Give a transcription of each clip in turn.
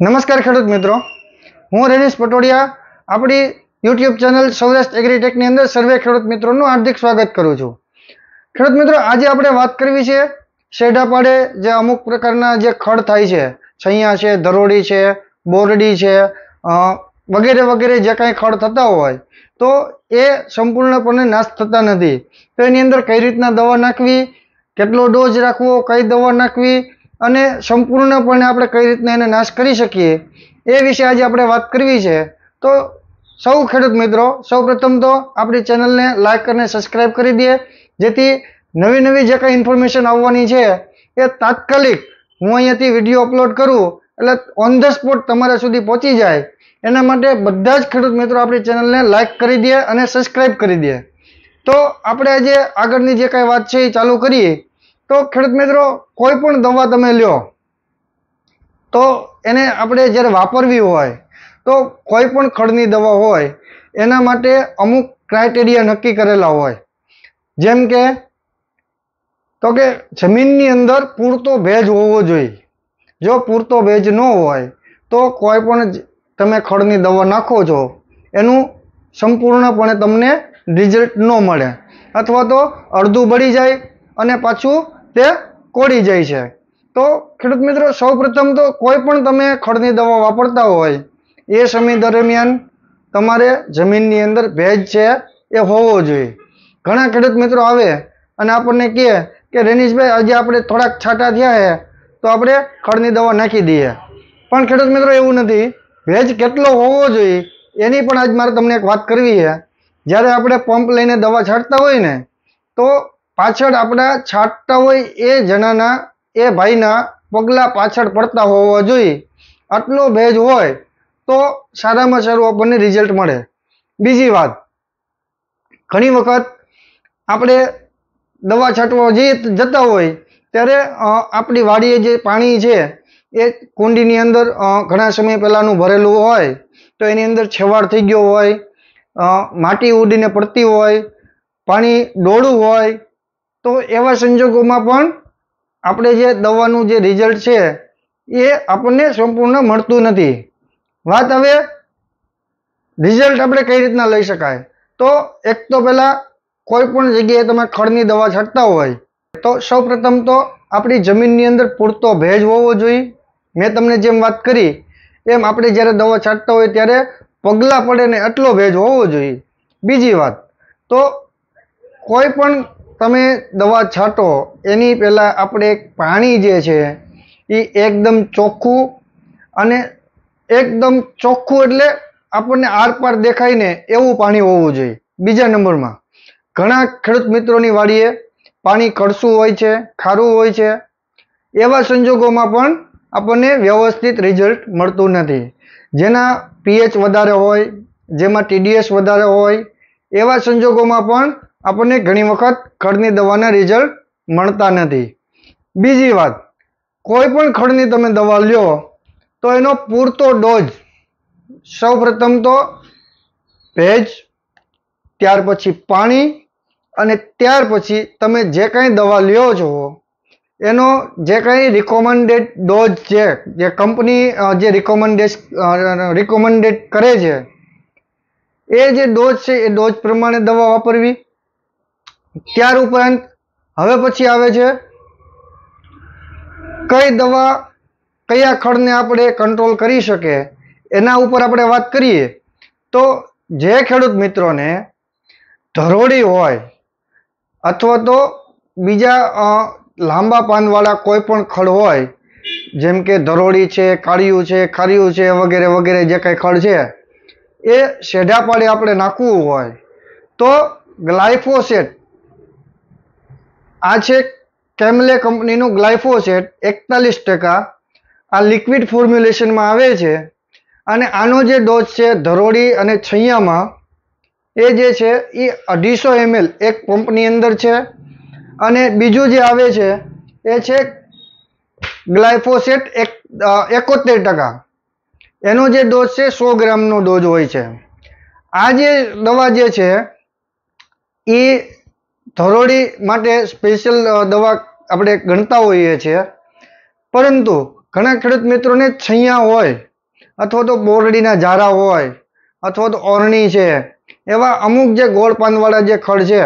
નમસ્કાર ખેડૂત મિત્રો હું રજનીશ પટોડિયા આપણી યુટ્યુબ ચેનલ સૌરાષ્ટ્ર એગ્રીટેકની અંદર સર્વે ખેડૂત મિત્રોનું હાર્દિક સ્વાગત કરું છું ખેડૂત મિત્રો આજે આપણે વાત કરવી છે શેઢા પાડે જે અમુક પ્રકારના જે ખડ થાય છે છૈયા છે ધરોડી છે બોરડી છે વગેરે વગેરે જે કાંઈ ખડ થતા હોય તો એ સંપૂર્ણપણે નાશ થતા નથી તો એની અંદર કઈ રીતના દવા નાખવી કેટલો ડોઝ રાખવો કઈ દવા નાખવી અને સંપૂર્ણપણે આપણે કઈ રીતના એને નાશ કરી શકીએ એ વિશે આજે આપણે વાત કરવી છે તો સૌ ખેડૂત મિત્રો સૌપ્રથમ તો આપણી ચેનલને લાઇક અને સબસ્ક્રાઈબ કરી દઈએ જેથી નવી નવી જે કંઈ ઇન્ફોર્મેશન આવવાની છે એ તાત્કાલિક હું અહીંયાથી વિડીયો અપલોડ કરું એટલે ઓન ધ સ્પોટ તમારા સુધી પહોંચી જાય એના માટે બધા જ ખેડૂત મિત્રો આપણી ચેનલને લાઇક કરી દે અને સબસ્ક્રાઈબ કરી દે તો આપણે આજે આગળની જે કાંઈ વાત છે એ ચાલુ કરીએ તો ખેડૂત મિત્રો કોઈ પણ દવા તમે લ્યો તો એને આપણે જ્યારે વાપરવી હોય તો કોઈ પણ ખડની દવા હોય એના માટે અમુક ક્રાઇટેરિયા નક્કી કરેલા હોય જેમ કે તો કે જમીનની અંદર પૂરતો ભેજ હોવો જોઈએ જો પૂરતો ભેજ ન હોય તો કોઈ પણ તમે ખડની દવા નાખો છો એનું સંપૂર્ણપણે તમને રિઝલ્ટ ન મળે અથવા તો અડધું બળી જાય અને પાછું તે કોડી જાય છે તો ખેડૂત મિત્રો સૌપ્રથમ તો કોઈ પણ તમે ખડની દવા વાપરતા હોય એ સમય દરમિયાન તમારે જમીનની અંદર ભેજ છે એ હોવો જોઈએ ઘણા ખેડૂત મિત્રો આવે અને આપણને કહે કે રેનીશભાઈ આજે આપણે થોડાક છાંટા થયા છે તો આપણે ખડની દવા નાખી દઈએ પણ ખેડૂત મિત્રો એવું નથી ભેજ કેટલો હોવો જોઈએ એની પણ આજ મારે તમને એક વાત કરવી છે જ્યારે આપણે પંપ લઈને દવા છાંટતા હોય ને તો પાછળ આપણા છાંટતા હોય એ જણાના એ ભાઈના પગલાં પાછળ પડતા હોવા જોઈએ આટલો ભેજ હોય તો સારામાં સારું આપણને રિઝલ્ટ મળે બીજી વાત ઘણી વખત આપણે દવા છાંટવા જઈએ જતા હોય ત્યારે આપણી વાડીએ જે પાણી છે એ કુંડીની અંદર ઘણા સમય પહેલાંનું ભરેલું હોય તો એની અંદર છેવાડ થઈ ગયો હોય માટી ઉડીને પડતી હોય પાણી ડોળું હોય તો એવા સંજોગોમાં પણ આપણે જે દવાનું જે રિઝલ્ટ છે એ આપણને સંપૂર્ણ મળતું નથી વાત હવે રિઝલ્ટ આપણે કઈ રીતના લઈ શકાય તો એક તો પહેલાં કોઈ પણ જગ્યાએ તમે ખડની દવા છાંટતા હોય તો સૌપ્રથમ તો આપણી જમીનની અંદર પૂરતો ભેજ હોવો જોઈએ મેં તમને જેમ વાત કરી એમ આપણે જ્યારે દવા છાંટતા હોય ત્યારે પગલાં પડે ને એટલો ભેજ હોવો જોઈએ બીજી વાત તો કોઈ પણ તમે દવા છાંટો એની પહેલાં આપણે પાણી જે છે એ એકદમ ચોખ્ખું અને એકદમ ચોખ્ખું એટલે આપણને આરપાર દેખાય ને એવું પાણી હોવું જોઈએ બીજા નંબરમાં ઘણા ખેડૂત મિત્રોની વાડીએ પાણી કડસું હોય છે ખારું હોય છે એવા સંજોગોમાં પણ આપણને વ્યવસ્થિત રિઝલ્ટ મળતું નથી જેના પીએચ વધારે હોય જેમાં ટીડીએસ વધારે હોય એવા સંજોગોમાં પણ આપણને ઘણી વખત ખડની દવાના રિઝલ્ટ મળતા નથી બીજી વાત કોઈ પણ ખડની તમે દવા લ્યો તો એનો પૂરતો ડોઝ સૌપ્રથમ તો ભેજ ત્યાર પછી પાણી અને ત્યાર પછી તમે જે કાંઈ દવા લ્યો છો એનો જે કાંઈ રિકોમેન્ડેડ ડોઝ છે જે કંપની જે રિકોમેન્ડેશ રિકોમેન્ડેડ કરે છે એ જે ડોઝ છે એ ડોઝ પ્રમાણે દવા વાપરવી ત્યાર ઉપરાંત હવે પછી આવે છે કઈ દવા કયા ખડને આપણે કંટ્રોલ કરી શકે એના ઉપર આપણે વાત કરીએ તો જે ખેડૂત મિત્રોને ધરોડી હોય અથવા તો બીજા લાંબા પાનવાળા કોઈ પણ ખડ હોય જેમ કે ધરોડી છે કાળિયું છે ખારિયું છે વગેરે વગેરે જે કંઈ ખડ છે એ શેઢા પાડે આપણે નાખવું હોય તો ગ્લાયફોસેટ આ છે કેમલે કંપનીનું ગ્લાયફોસેટ એકતાલીસ ટકા આ લિક્વિડ ફોર્મ્યુલેશનમાં આવે છે અને આનો જે ડોઝ છે ધરોડી અને છૈયામાં એ જે છે એ અઢીસો એમએલ એક પંપની અંદર છે અને બીજું જે આવે છે એ છે ગ્લાયફોસેટ એક એકોતેર ટકા એનો જે ડોઝ છે સો ગ્રામનો ડોઝ હોય છે આ જે દવા જે છે એ ધરોડી માટે સ્પેશિયલ દવા આપણે ગણતા હોઈએ છીએ પરંતુ ઘણા ખેડૂત મિત્રોને છૈયા હોય અથવા તો બોરડીના ઝારા હોય અથવા તો ઓરણી છે એવા અમુક જે ગોળ પાનવાળા જે ખડ છે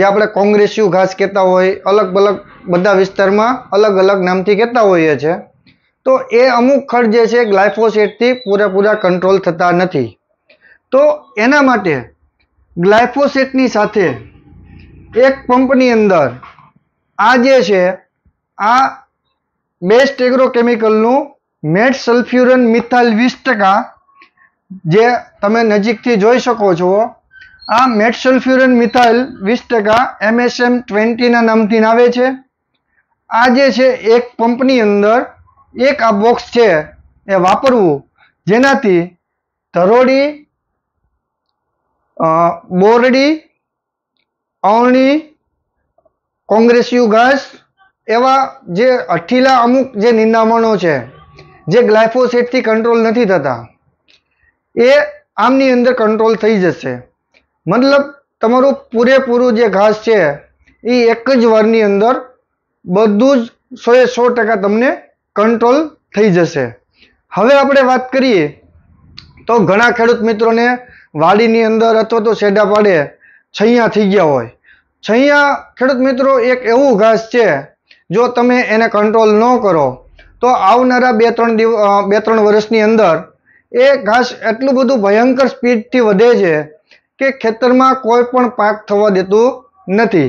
જે આપણે કોંગ્રેસ્યુ ઘાસ કહેતા હોય અલગ અલગ બધા વિસ્તારમાં અલગ અલગ નામથી કહેતા હોઈએ છીએ તો એ અમુક ખડ જે છે ગ્લાયફોસેટથી પૂરેપૂરા કંટ્રોલ થતા નથી તો એના માટે ગ્લાયફોસેટની સાથે એક પંપની અંદર આ જે છે આ બેસ્ટ એગ્રોકેમિકલનું મેટ સલ્ફ્યુરન મિથાઇલ વીસ ટકા જે તમે નજીકથી જોઈ શકો છો આ મેટ સલ્ફ્યુરન મિથાઇલ વીસ ટકા એમએસએમ ટ્વેન્ટીના નામથી આવે છે આ જે છે એક પંપની અંદર એક આ બોક્સ છે એ વાપરવું જેનાથી ધરોડી બોરડી અવણી કોંગ્રેસ યુગાસ એવા જે અઠીલા અમુક જે નિંદામણો છે જે ગ્લાયફોસેટથી કંટ્રોલ નથી થતા એ આમની અંદર કંટ્રોલ થઈ જશે મતલબ તમારું પૂરેપૂરું જે ઘાસ છે એ એક જ વારની અંદર બધું જ સોએ સો ટકા તમને કંટ્રોલ થઈ જશે હવે આપણે વાત કરીએ તો ઘણા ખેડૂત મિત્રોને વાડીની અંદર અથવા તો શેડા પાડે છૈયા થઈ ગયા હોય છૈયા ખેડૂત મિત્રો એક એવું ઘાસ છે જો તમે એને કંટ્રોલ ન કરો તો આવનારા બે ત્રણ દિવ બે ત્રણ વર્ષની અંદર એ ઘાસ એટલું બધું ભયંકર સ્પીડથી વધે છે કે ખેતરમાં કોઈ પણ પાક થવા દેતું નથી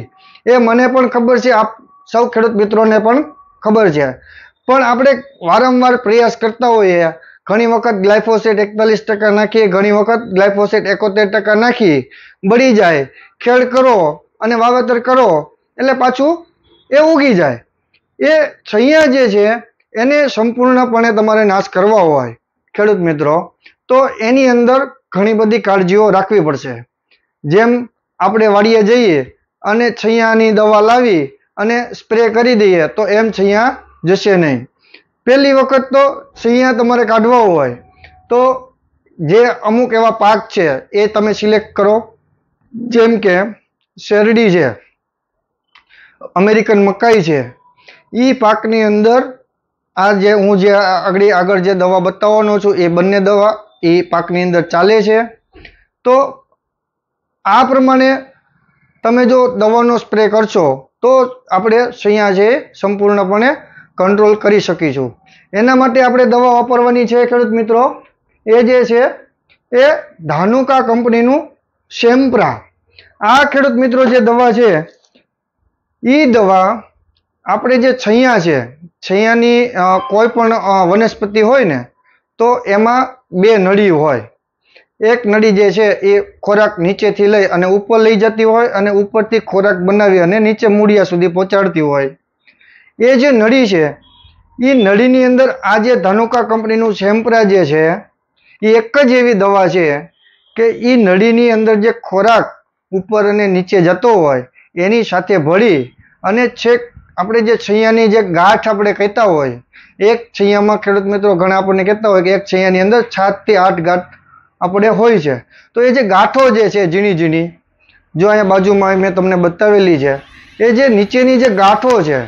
એ મને પણ ખબર છે આપ સૌ ખેડૂત મિત્રોને પણ ખબર છે પણ આપણે વારંવાર પ્રયાસ કરતા હોઈએ ઘણી વખત ગ્લાયફોસેટ એકતાલીસ ટકા નાખીએ ઘણી વખત ગ્લાયફોસેટ એકોતેર ટકા નાખીએ બળી જાય ખેડ કરો અને વાવેતર કરો એટલે પાછું એ ઉગી જાય એ છૈયા જે છે એને સંપૂર્ણપણે તમારે નાશ કરવા હોય ખેડૂત મિત્રો તો એની અંદર ઘણી બધી કાળજીઓ રાખવી પડશે જેમ આપણે વાડીએ જઈએ અને છૈયાની દવા લાવી અને સ્પ્રે કરી દઈએ તો એમ છૈયા જશે નહીં પહેલી વખત તો સિંહા તમારે કાઢવા હોય તો જે અમુક એવા પાક છે એ તમે સિલેક્ટ કરો જેમ કે શેરડી છે અમેરિકન મકાઈ છે એ પાકની અંદર આ જે હું જે આગળ આગળ જે દવા બતાવવાનો છું એ બંને દવા એ પાકની અંદર ચાલે છે તો આ પ્રમાણે તમે જો દવાનો સ્પ્રે કરશો તો આપણે સૈયા છે સંપૂર્ણપણે કંટ્રોલ કરી શકીશું એના માટે આપણે દવા વાપરવાની છે ખેડૂત મિત્રો એ જે છે એ ધાનુકા કંપનીનું શેમ્પ્રા આ ખેડૂત મિત્રો જે દવા છે એ દવા આપણે જે છૈયા છે છૈયાની કોઈ પણ વનસ્પતિ હોય ને તો એમાં બે નળી હોય એક નળી જે છે એ ખોરાક નીચેથી લઈ અને ઉપર લઈ જતી હોય અને ઉપરથી ખોરાક બનાવી અને નીચે મૂળિયા સુધી પહોંચાડતી હોય એ જે નળી છે એ નળીની અંદર આ જે ધનુકા કંપનીનું સેમ્પરા જે છે એ એક જ એવી દવા છે કે એ નળીની અંદર જે ખોરાક ઉપર અને નીચે જતો હોય એની સાથે ભળી અને છેક આપણે જે છૈયાની જે ગાંઠ આપણે કહેતા હોય એક છૈયામાં ખેડૂત મિત્રો ઘણા આપણને કહેતા હોય કે એક છૈયાની અંદર સાતથી આઠ ગાંઠ આપણે હોય છે તો એ જે ગાંઠો જે છે ઝીણી ઝીણી જો અહીંયા બાજુમાં મેં તમને બતાવેલી છે એ જે નીચેની જે ગાંઠો છે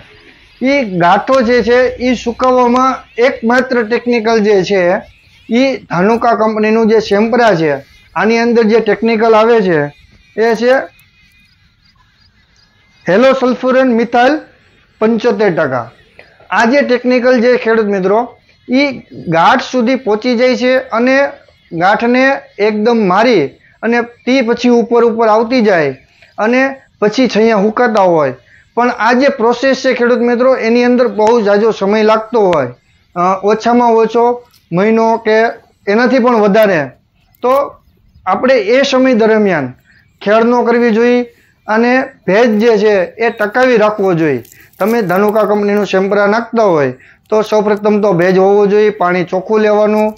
એ ગાંઠો જે છે એ સુકવવામાં એકમાત્ર ટેકનિકલ જે છે એ ધાનુકા કંપનીનું જે સેમ્પરા છે આની અંદર જે ટેકનિકલ આવે છે એ છે હેલો સલ્ફ્યુરન મિથાઇલ પંચોતેર ટકા આ જે ટેકનિકલ જે ખેડૂત મિત્રો એ ગાંઠ સુધી પહોંચી જાય છે અને ગાંઠને એકદમ મારી અને તે પછી ઉપર ઉપર આવતી જાય અને પછી છૈયા હુકાતા હોય પણ આ જે પ્રોસેસ છે ખેડૂત મિત્રો એની અંદર બહુ જાજો સમય લાગતો હોય ઓછામાં ઓછો મહિનો કે એનાથી પણ વધારે તો આપણે એ સમય દરમિયાન ખેડ ન કરવી જોઈએ અને ભેજ જે છે એ ટકાવી રાખવો જોઈએ તમે ધનુકા કંપનીનું સેમ્પરા નાખતા હોય તો સૌપ્રથમ તો ભેજ હોવો જોઈએ પાણી ચોખ્ખું લેવાનું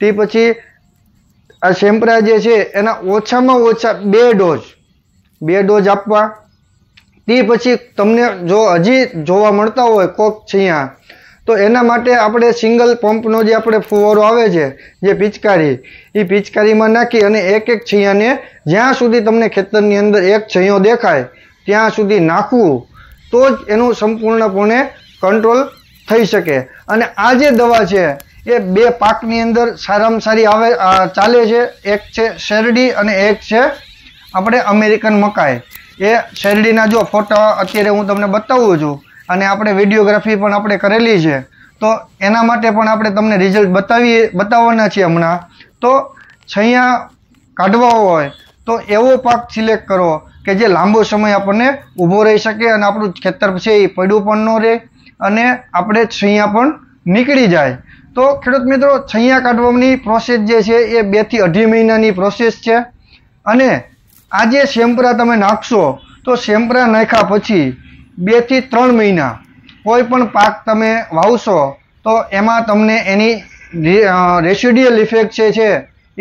તે પછી આ સેમ્પરા જે છે એના ઓછામાં ઓછા બે ડોઝ બે ડોઝ આપવા તે પછી તમને જો હજી જોવા મળતા હોય કોક છીયા તો એના માટે આપણે સિંગલ પંપનો જે આપણે ફુવારો આવે છે જે પિચકારી એ પિચકારીમાં નાખી અને એક એક છૈયાને જ્યાં સુધી તમને ખેતરની અંદર એક છૈયો દેખાય ત્યાં સુધી નાખવું તો જ એનું સંપૂર્ણપણે કંટ્રોલ થઈ શકે અને આ જે દવા છે એ બે પાકની અંદર સારામાં સારી આવે ચાલે છે એક છે શેરડી અને એક છે આપણે અમેરિકન મકાઈ એ શેરડીના જો ફોટા અત્યારે હું તમને બતાવું છું અને આપણે વિડીયોગ્રાફી પણ આપણે કરેલી છે તો એના માટે પણ આપણે તમને રિઝલ્ટ બતાવીએ બતાવવાના છીએ હમણાં તો છૈયા કાઢવા હોય તો એવો પાક સિલેક્ટ કરો કે જે લાંબો સમય આપણને ઊભો રહી શકે અને આપણું ખેતર છે એ પડ્યું પણ ન રહે અને આપણે છૈયા પણ નીકળી જાય તો ખેડૂત મિત્રો છૈયા કાઢવાની પ્રોસેસ જે છે એ બેથી અઢી મહિનાની પ્રોસેસ છે અને આજે જે શેમ્પરા તમે નાખશો તો શેમ્પરા નાખ્યા પછી બેથી ત્રણ મહિના કોઈ પણ પાક તમે વાવશો તો એમાં તમને એની રેસિડિયલ ઇફેક્ટ જે છે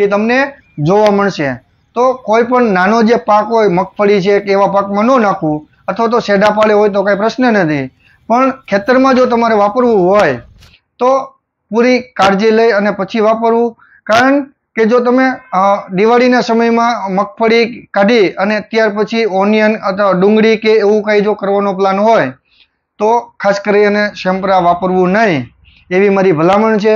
એ તમને જોવા મળશે તો કોઈ પણ નાનો જે પાક હોય મગફળી છે કે એવા પાકમાં ન નાખવું અથવા તો સેડા પાડે હોય તો કાંઈ પ્રશ્ન નથી પણ ખેતરમાં જો તમારે વાપરવું હોય તો પૂરી કાળજી લઈ અને પછી વાપરવું કારણ કે જો તમે દિવાળીના સમયમાં મગફળી કાઢી અને ત્યાર પછી ઓનિયન અથવા ડુંગળી કે એવું કંઈ જો કરવાનો પ્લાન હોય તો ખાસ કરી અને શેમ્પરા વાપરવું નહીં એવી મારી ભલામણ છે